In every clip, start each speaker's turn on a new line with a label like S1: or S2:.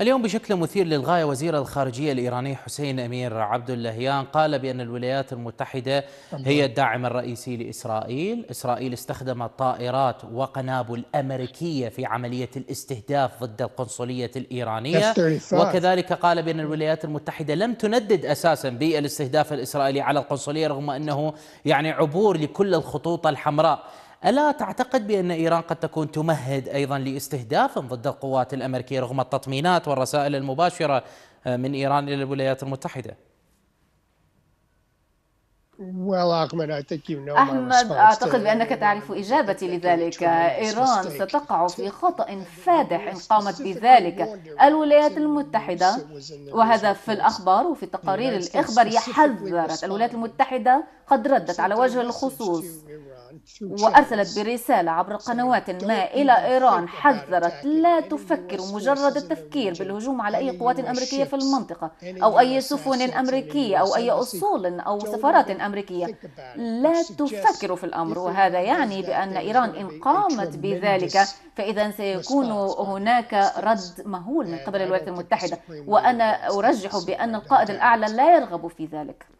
S1: اليوم بشكل مثير للغاية وزير الخارجية الإيراني حسين أمير عبد اللهيان قال بأن الولايات المتحدة هي الداعم الرئيسي لإسرائيل إسرائيل استخدمت طائرات وقنابل أمريكية في عملية الاستهداف ضد القنصلية الإيرانية وكذلك قال بأن الولايات المتحدة لم تندد أساسا بالاستهداف الإسرائيلي على القنصلية رغم أنه يعني عبور لكل الخطوط الحمراء ألا تعتقد بأن إيران قد تكون تمهد أيضا لاستهداف ضد القوات الأمريكية رغم التطمينات والرسائل المباشرة آه، من إيران إلى الولايات المتحدة؟ أحمد أعتقد بأنك
S2: تعرف إجابتي لذلك إيران ستقع في خطأ فادح إن قامت بذلك الولايات المتحدة وهذا في الأخبار وفي التقارير الإخبارية حذرت الولايات المتحدة قد ردت على وجه الخصوص وأرسلت برسالة عبر قنوات ما إلى إيران حذرت لا تفكر مجرد التفكير بالهجوم على أي قوات أمريكية في المنطقة أو أي سفن أمريكية أو أي أصول أو سفارات أمريكية لا تفكر في الأمر وهذا يعني بأن إيران إن قامت بذلك فإذا سيكون هناك رد مهول من قبل الولايات المتحدة وأنا أرجح بأن القائد الأعلى لا يرغب في ذلك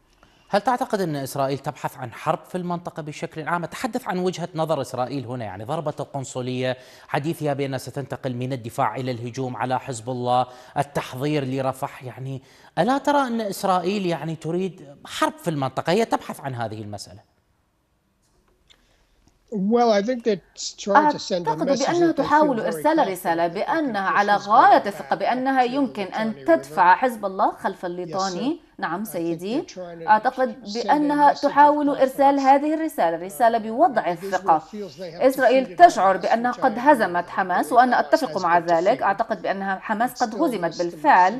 S1: هل تعتقد أن إسرائيل تبحث عن حرب في المنطقة بشكل عام؟ أتحدث عن وجهة نظر إسرائيل هنا يعني ضربة القنصلية حديثها بأنها ستنتقل من الدفاع إلى الهجوم على حزب الله التحضير لرفح يعني ألا ترى أن إسرائيل يعني تريد حرب في المنطقة هي تبحث عن هذه المسألة؟ أعتقد بأنها
S2: تحاول إرسال رسالة بأنها على غاية الثقة بأنها يمكن أن تدفع حزب الله خلف الليطاني نعم سيدي أعتقد بأنها تحاول إرسال هذه الرسالة uh, رسالة بوضع الثقة إسرائيل تشعر بأنها قد هزمت حماس وأنا أتفق مع ذلك أعتقد بأنها حماس قد هزمت بالفعل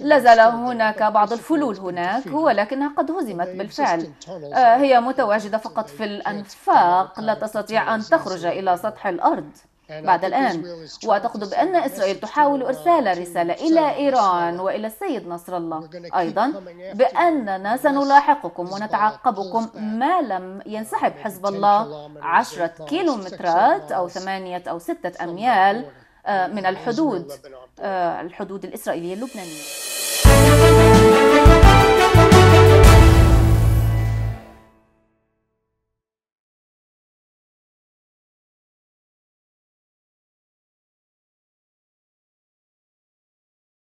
S2: لا زال هناك بعض الفلول هناك ولكنها قد هزمت بالفعل آه، هي متواجدة فقط في الأنفاق لا تستطيع أن تخرج إلى سطح الأرض بعد الآن وأعتقد بأن إسرائيل تحاول إرسال رسالة إلى إيران وإلى السيد نصر الله أيضا بأننا سنلاحقكم ونتعقبكم ما لم ينسحب حزب الله عشرة كيلومترات أو ثمانية أو ستة أميال آه، من الحدود الحدود آه، الإسرائيلية اللبنانية